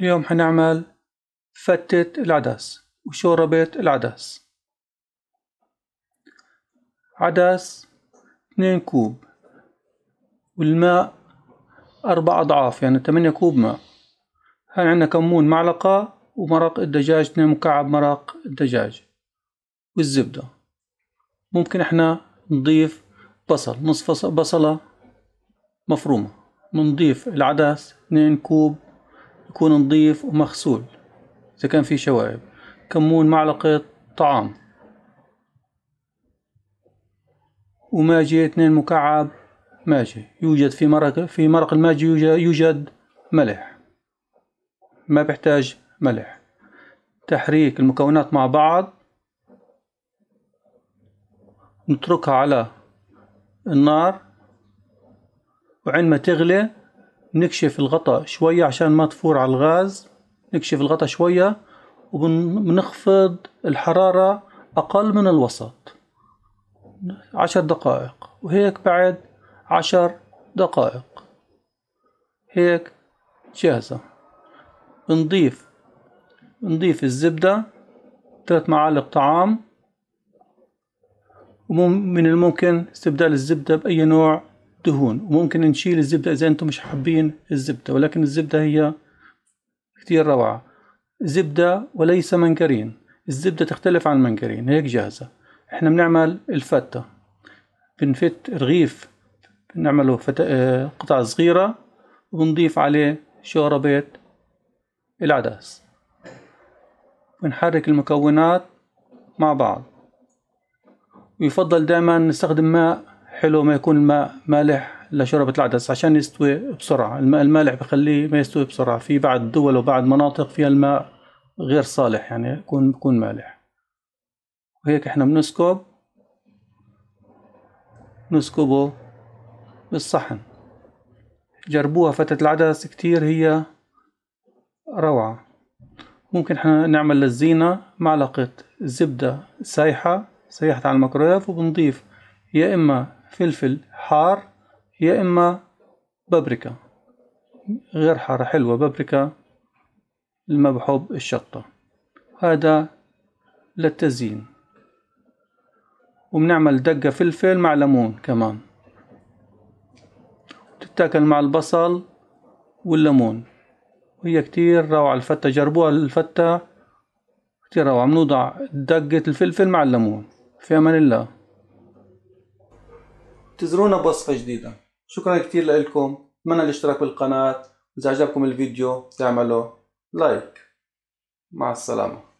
اليوم حنعمل فتة العدس وشوربة العدس عدس 2 كوب والماء أربع أضعاف يعني 8 كوب ماء هاي عندنا كمون معلقة ومرق الدجاج 2 مكعب مرق الدجاج والزبدة ممكن احنا نضيف بصل نصف بصلة مفرومة بنضيف العدس 2 كوب يكون نظيف ومغسول إذا كان في شوائب كمون معلقة طعام وماجي اثنين مكعب ماجي يوجد في مرق في مرق الماجي يوجد ملح ما بحتاج ملح تحريك المكونات مع بعض نتركها على النار وعندما تغلي نكشف الغطاء شوية عشان ما تفور على الغاز نكشف الغطاء شوية وبنخفض الحرارة أقل من الوسط عشر دقائق وهيك بعد عشر دقائق هيك جاهزة بنضيف بنضيف الزبدة ثلاث معالق طعام ومن الممكن استبدال الزبدة بأي نوع دهون وممكن نشيل الزبدة إذا أنتم مش حابين الزبدة ولكن الزبدة هي كتير روعة زبدة وليس منكرين الزبدة تختلف عن المنكرين هيك جاهزة احنا بنعمل الفتة بنفت رغيف بنعمله فت... آه، قطع صغيرة وبنضيف عليه شوربة العدس بنحرك المكونات مع بعض ويفضل دائما نستخدم ماء حلو ما يكون الماء مالح لشوربة العدس عشان يستوي بسرعة الماء المالح بخليه ما يستوي بسرعة في بعض دول وبعض مناطق فيها الماء غير صالح يعني يكون بكون مالح وهيك احنا بنسكب نسكبه بالصحن جربوها فتة العدس كتير هي روعة ممكن احنا نعمل للزينة معلقة زبدة سايحة سايحة على الميكرويف وبنضيف يا إما فلفل حار يا إما بابريكا غير حارة حلوة بابريكا لما بحب الشطة هذا للتزيين وبنعمل دقة فلفل مع ليمون كمان تتاكل مع البصل والليمون وهي كتير روعة الفتة جربوها الفتة كتير روعة بنوضع دقة الفلفل مع الليمون في أمان الله تزرونا بوصفة جديدة شكرا كثير لكم اتمنى الاشتراك بالقناة واذا عجبكم الفيديو تعملوا لايك مع السلامة